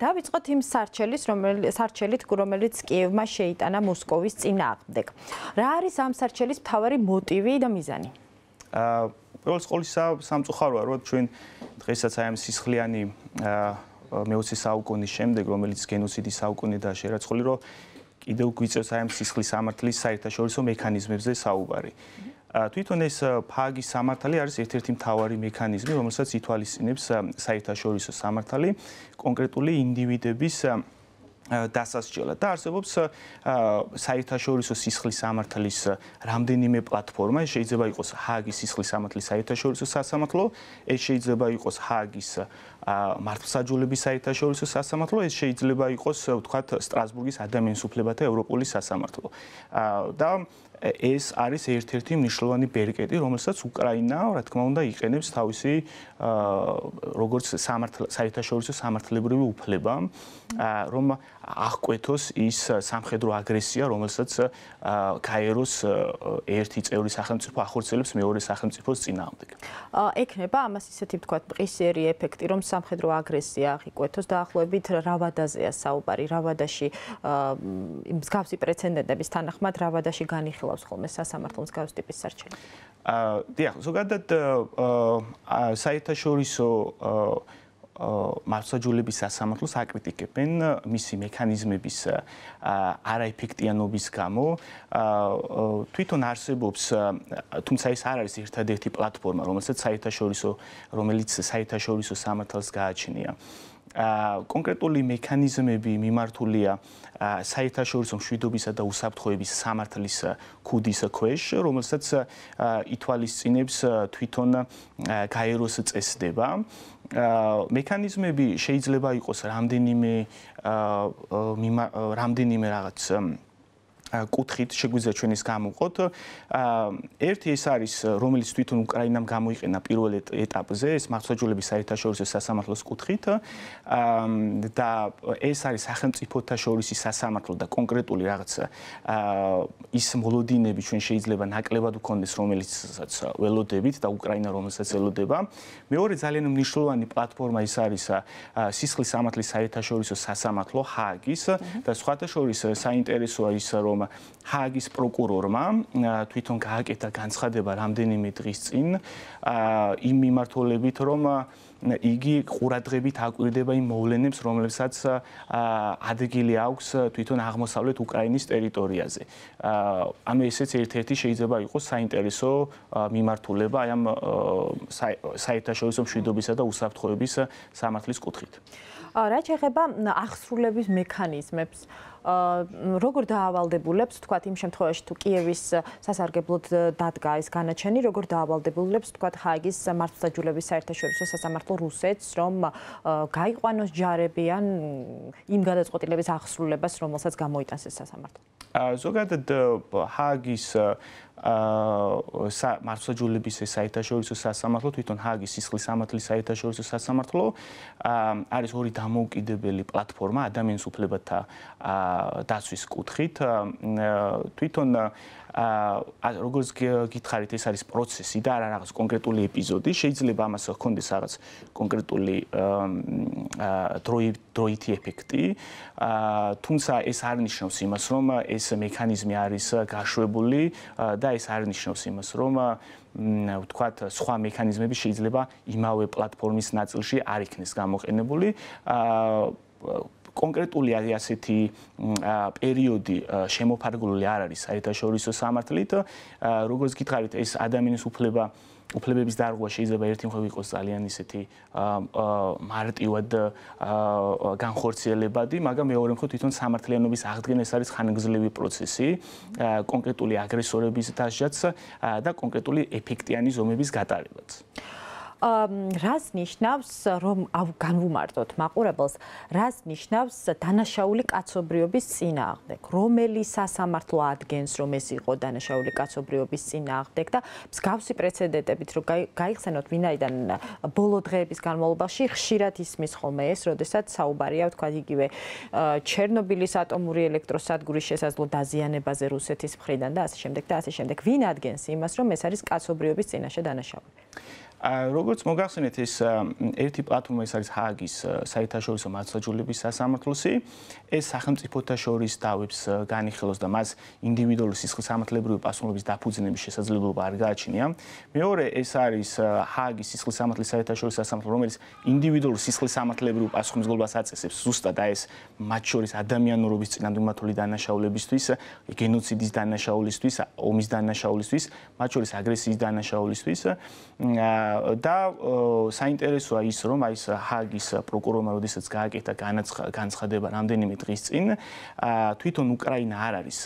დავიწყოთ იმ სარჩელის რომელიც სარჩელით რომელიც კიევმა შეიტანა მოსკოვის წინააღმდეგ. რა არის ამ სარჩელის მთავარი მოტივი და მიზანი? აა პირველ რიგში სამწუხაროა რომ ჩვენ დღესაც აი ამ სისხლიანი მეოცე საუკუნის შემდეგ რომელიც გენოციდის საუკუნე და შერაცხული რომ კიდევ გვიწევს აი ამ სისხლის ამართლის საერთაშორისო მექანიზმებზე საუბარი. თვითონ ეს ფაგის სამართალი არის ერთ-ერთი მთავარი მექანიზმი, რომელსაც ითვალისწინებს საერთაშორისო სამართალი კონკრეტული ინდივიდების დასასჯელად და არსებობს საერთაშორისო სისხლის სამართლის რამდენიმე პლატფორმა, შეიძლება იყოს ჰაგის სისხლის სამართლის საერთაშორისო სასამართლო, ეს შეიძლება იყოს ჰაგის მართლმსაჯულების საერთაშორისო სასამართლო, ეს შეიძლება იყოს, ვთქვათ, სტრასბურგის ადამიანის უფლებათა ევროპული სასამართლო. და ეს არის ერთ-ერთი მნიშვნელოვანი ბერკეტი, რომელსაც უკრაინა, რა თქმა უნდა, იყენებს თავისი როგორც საერთაშორისო სამართლებრივი უფლება, რომ აღკვეთოს ის სამხედრო აგრესია, რომელსაც კაიროს ერთი წევრი სახელმწიფო ახორცელებს მეორე სახელმწიფოს წინააღმდეგ. ეკნება ამას ისეთი თქვა პრესერი ეფექტი, რომ სამხედრო აგრესია აღიკვეთოს დაახლოებით რავადაზეა საუბარი, რავადაში მსგავსი პრეცედენტების თანახმად რავადაში განიხილა ახლავს ხოლმე სასამართლოს გავს ტიპის სარჩელი. აა დიახ, ზოგადად აა საერთაშორისო აა მასშტაბულების სასამართლოს აკრიტიკებენ მისი მექანიზმების არაეფექტიანობის გამო. აა თვითონ არსებობს თუმცა ეს არ არის ერთადერთი პლატფორმა, რომელსაც საერთაშორისო რომელიც საერთაშორისო სამართალს გააჩნია. კონკრეტული მექანიზმები მიმართულია საერთაშორისო მშვიდობისა და უსაფრთხოების სამართლის ქუდის ქვეშ, რომელსაც ითვალისწინებს თვითონ გაეროს წესდება. მექანიზმები შეიძლება იყოს რამდენიმე რამდენიმე რაღაც კუთხით შეგვიძლია ჩვენის გამოვყოთ. ერთი ეს არის რომელიც თვითონ უკრაინამ გამოიყენა პირველ ეტაპზე ეს მართლმსაჯულების საერთაშორისო სასამართლოს კუთხით და ეს არის სახელმწიფოთა შორის სასამართლო და კონკრეტული რაღაც ის მოლოდინები ჩვენ შეიძლება ნაკლებად გქონდეს რომელიც სასაც ველოდებით და უკრაინა რომელსაც ელოდება. მეორე ძალიან მნიშვნელოვანი პლატფორმა ის არის სისხლის სამართლის საერთაშორისო სასამართლო ჰააგის და სხვათა შორის საინტერესოა ის რომ ჰაგის პროკურორმა თვითონ გააკეთა განცხადება რამდენიმე დღის წინ იმ მიმართულებით რომ იგი ყურადღებით აკვირდება იმ მოვლენებს, რომლებსაც ადგილი აქვს თვითონ აღმოსავლეთ უკრაინის ტერიტორიაზე. ანუ ესეც ერთ-ერთი შეიძლება იყოს საინტერესო მიმართულება აი ამ საერთაშორისო მშვიდობისა და უსაფრთხოების სამართლის კუთხით. რა შეეხება აღსრულების მექანიზმებს ა როგორ დაავალდებულებს თქვათ იმ შემთხვევაში თუ კიევის სასარგებლოდ დადგა ეს განაჩენი როგორ დაავალდებულებს თქვათ ჰაიგის მართლმსაჯულების საერთაშორისო სასამართლო რუსეთს, რომ გაიყვანოს ჯარები ან იმ გადაწყვეტილების ახსრულებას, რომელსაც გამოიტანს ეს სასამართლო. აა ზოგადად ჰაგის აა მარცხოჯულების საერთაშორისო სასამართლო თვითონ ჰაგის სისხლის სამართლის საერთაშორისო სასამართლო არის ორი დამოუკიდებელი პლატფორმა ადამიანის უფლებათა დაცვის კუთხით თვითონ აა როგორც გითხარით ეს არის პროცესი და არა რაღაც კონკრეტული ეპიზოდი შეიძლება ამას ჰქონდეს რაღაც კონკრეტული დროი დროითი ეფექტი. თუმცა ეს არ ნიშნავს იმას, რომ ეს მექანიზმი არის გაშვებული და ეს არ ნიშნავს იმას, რომ ვთქვათ, სხვა მექანიზმები შეიძლება იმავე პლატფორმის ნაწილში არ იქნეს გამოყენებული. კონკრეტული არის ასეთი პერიოდი შემოფარგლული არ არის საერთაშორისო სამართლით, როგორც გითხარით, ეს ადამიანის უფლება უფლებების დარღვა შეიძლება ერთი მხრივ იყოს ძალიან ისეთი მარტივად განხორციელებადი, მაგრამ მეორე მხრივ თვითონ სამართლიანობის აღდგენა ეს არის ხანგრძლივი პროცესი, კონკრეტული აგრესორების დასჯაც და კონკრეტული ეფექტიანი ზომების გატარებაც. რას ნიშნავს რომ განვუმარტოთ მაყურებელს რას ნიშნავს დანაშაული კაცობრიობის წინააღმდეგ რომელი სასამართლო ადგენს რომ ეს იყო დანაშაული კაცობრიობის წინააღმდეგ და მსგავსი პრეცედენტებით რომ გაიხსენოთ ვინაიდან ბოლო დღეების განმავლობაში ხშირად ისმის ხოლმე ეს როდესაც საუბარია თქვა იგივე ჩერნობილის ატომური ელექტროსადგურის შესაძლო დაზიანებაზე რუსეთის მხრიდან და ასე შემდეგ და ასე შემდეგ ვინ ადგენს იმას რომ ეს არის კაცობრიობის წინაშე დანაშაული როგორც მოგახსენეთ ეს ერთი პლატფორმა ის არის ჰაგის საერთაშორისო მართლმსაჯულების სასამართლოსი ეს სახელმწიფოთა შორის დავებს განიხილოს და მას ინდივიდუალური სისხლის სამართლებრივი პასუხობის დაფუძნების შესაძლებლობა არ გააჩნია მეორე ეს არის ჰაგის სისხლის სამართლის საერთაშორისო სასამართლო რომელიც ინდივიდუალური სისხლის სამართლებრივი პასუხობას აწესებს ზუსტად აი ეს მათ შორის ადამიანურობის წინამდგომათული დანაშაულებისთვის გენოციდის დანაშაულისთვის ომის დანაშაულისთვის მათ შორის აგრესიის დანაშაულისთვის აა და საინტერესოა ის რომ აი ეს ჰაგის პროკურორმა როდესაც გააკეთა განცხადება რამდენიმე დღის წინ თვითონ უკრაინა არ არის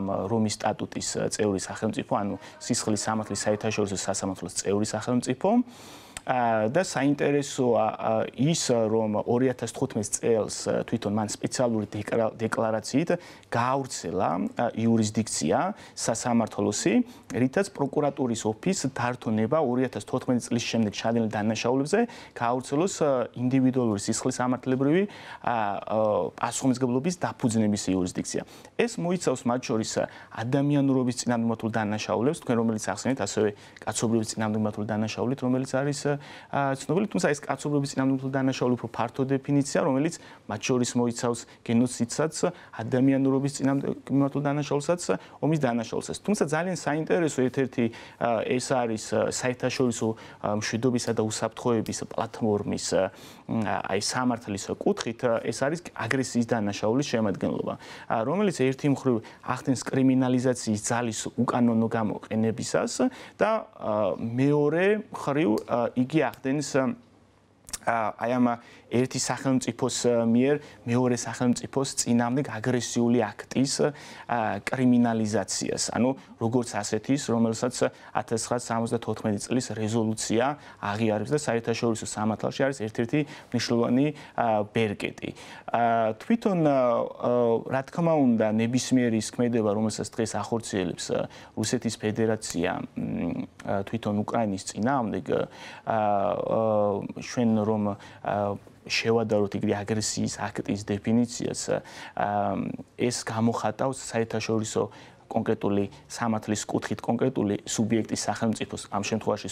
ამ რომის სტატუტის წევრი სახელმწიფო ანუ სისხლის სამართლის საერთაშორისო სასამართლოს წევრი სახელმწიფო და საინტერესოა ის რომ 2015 წელს თვითონ მან სპეციალური დეკლარაციით გააურცელა იურისდიქცია სასამართლოსი რითაც პროკურატურის ოფის დართონება 2014 წლის შემდეგ ჩადენილ დანაშაულებზე გააურცელოს ინდივიდუალური სისხლის სამართლებრივი პასუხისგებლობის დაფუძნების იურისდიქცია ეს მოიცავს მათ შორის ადამიანურობის წინამდგომათულ დანაშაულებს თქვენ რომელიც ახსენეთ ასევე კაცობრიობის წინამდგომათულ დანაშაულებს რომელიც არის ცნობილი, თუმცა ეს კაცობრიობის წინამძღოლთა დანაშაული უფრო ფართო დეფინიცია, რომელიც მათ შორის მოიცავს გენოციდსაც, ადამიანურობის წინამძღოლთა დანაშაულსაც, ომის დანაშაულსაც. თუმცა ძალიან საინტერესო ერთ-ერთი ეს არის საერთაშორისო მშვიდობისა და უსაფრთხოების პლატფორმის აი სამართლის კუთხით ეს არის აგრესიის დანაშაულის შემადგენლობა, რომელიც ერთი მხრივ ახდენს კრიმინალიზაციის ძალის უკანონო გამოყენებისას და მეორე მხრივ ი ikke er den som jeg ერთი სახელმწიფოს э, მიერ მეორე სახელმწიფოს წინამდებ აგრესიული აქტის э, კრიმინალიზაციას. ანუ როგორც ასეთის, რომელსაც 1974 э, წლის რეზოლუცია აღიარებს და საერთაშორისო სამართალში არის ერთ-ერთი მნიშვნელოვანი ბერკეტი. თვითონ რა თქმა უნდა, ნებისმიერი სქმედება, რომელსაც დღეს ახორციელებს რუსეთის ფედერაცია თვითონ უკრაინის წინააღმდეგ ა ჩვენ რომ შევადაროთ იგი აგრესიის აქტის დეფინიციას ეს გამოხატავს საერთაშორისო კონკრეტული სამართლის კუთხით კონკრეტული სუბიექტის სახელმწიფოს ამ შემთხვევაში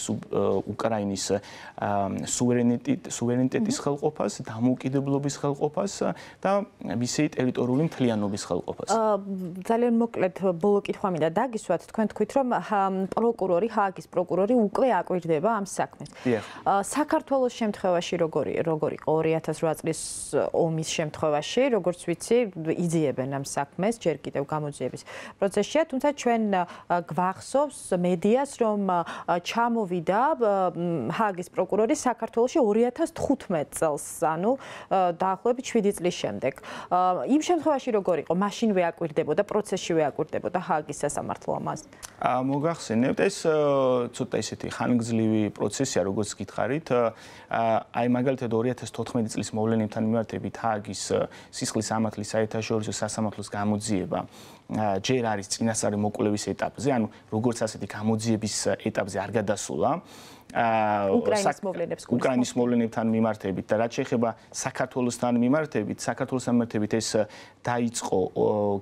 უკრაინის სუვერენიტეტის ხელყოფას, დამოუკიდებლობის ხელყოფას და მისი ტერიტორიული მთლიანობის ხელყოფას. ძალიან მოკლედ ბოლო კითხვა მინდა დაგისვათ, თქვენ თქვით რომ პროკურორი ჰააგის პროკურორი უკვე აკვირდება ამ საქმეს. საქართველოს შემთხვევაში როგორი როგორი 2008 წლის ომის შემთხვევაში, როგორც ვიცი, იძიებენ ამ საქმეს, ჯერ კიდევ გამოძიების პროცესში პროცესშია, თუმცა ჩვენ გვახსოვს მედიას, რომ ჩამოვიდა ჰაგის პროკურორი საქართველოსში 2015 წელს, ანუ დაახლოებით 7 წლის შემდეგ. იმ შემთხვევაში როგორ იყო? მაშინვე აკვირდებოდა პროცესშივე აკვირდებოდა ჰაგის სასამართლო ამას. აა მოგახსენებთ, ეს ცოტა ისეთი ხანგრძლივი პროცესია, როგორც გითხარით. აი მაგალითად 2014 წლის მოვლენებთან მიმართებით ჰაგის სისხლის სამართლის საერთაშორისო სასამართლოს გამოძიება ჯერ არის წინასწარი მოკვლევის ეტაპზე, ანუ როგორც ასეთი გამოძიების э, ეტაპზე არ გადასულა. უკრაინის მოვლენებთან მიმართებით და რაც შეეხება საქართველოსთან მიმართებით, საქართველოსთან მიმართებით ეს э, დაიწყო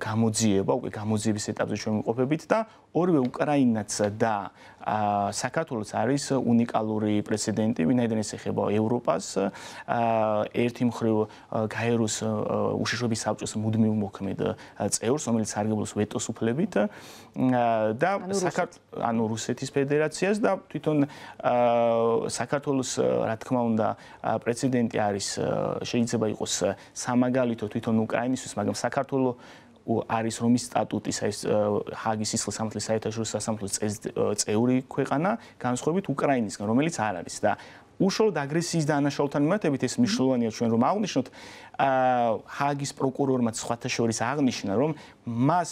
გამოძიება, უკვე გამოძიების ეტაპზე ჩვენ ვიმყოფებით და ორივე უკრაინაც და ა საქართველოს არის უნიკალური პრეცედენტი, ვინაიდან ეს ეხება ევროპას. ა ერთი მხრივ გაეროს უშიშრობის საბჭოს მუდმივ მოქმედ წევრს, რომელიც არგებულს ვეტოს უფლებით და საქართველოს ანუ რუსეთის ფედერაციას და თვითონ საქართველოს რა თქმა უნდა პრეცედენტი არის შეიძლება იყოს სამაგალითო თვითონ უკრაინისთვის, მაგრამ საქართველოს არის რომის სტატუტის ეს ჰაგის სისხლის სამართლის საერთაშორისო სასამართლოს წეური ქვეყანა განსხვავებით უკრაინისგან რომელიც არ არის და უშუალოდ აგრესიის დანაშაულთან მიმართებით ეს მნიშვნელოვანია ჩვენ რომ აღვნიშნოთ ჰაგის პროკურორმა სხვათა შორის აღნიშნა რომ მას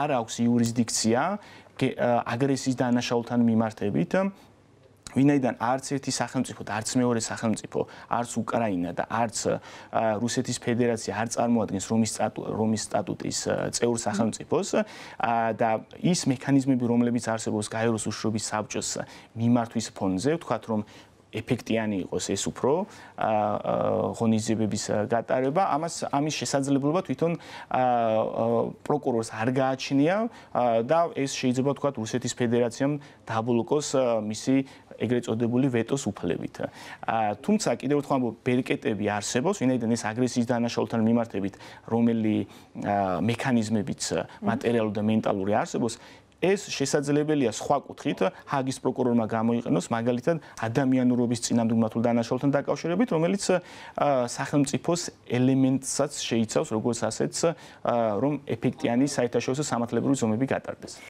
არ აქვს იურისდიქცია აგრესიის დანაშაულთან მიმართებით ვინაიდან არც ერთი სახელმწიფო და არც მეორე სახელმწიფო, არც უკრაინა და არც რუსეთის ფედერაცია არ წარმოადგენს რომის რომის სტატუტის წევრ სახელმწიფოს და ის მექანიზმები, რომლებიც არსებობს გაეროს უშრობის საბჭოს მიმართვის ფონზე, ვთქვათ რომ ეფექტიანი იყოს ეს უფრო ღონისძიებების გატარება, ამას ამის შესაძლებლობა თვითონ პროკურორს არ გააჩნია და ეს შეიძლება თქვა რუსეთის ფედერაციამ დაბლოკოს მისი ეგრეთ წოდებული ვეტოს უფლებით. აა თუმცა კიდევ ერთხმა ბერკეტები არსებობს, ვინაიდან ეს აგრესიის დანაშაულთან მიმართებით რომელი მექანიზმებიც მატერიალურ და მენტალური არსებობს ეს შესაძლებელია სხვა კუთხით ჰაგის პროკურორმა გამოიყენოს მაგალითად ადამიანურობის წინამდგომათულ დანაშაულთან დაკავშირებით რომელიც სახელმწიფოს ელემენტსაც შეიცავს როგორც ასეც რომ ეფექტიანი საერთაშორისო სამართლებრივი ზომები გატარდეს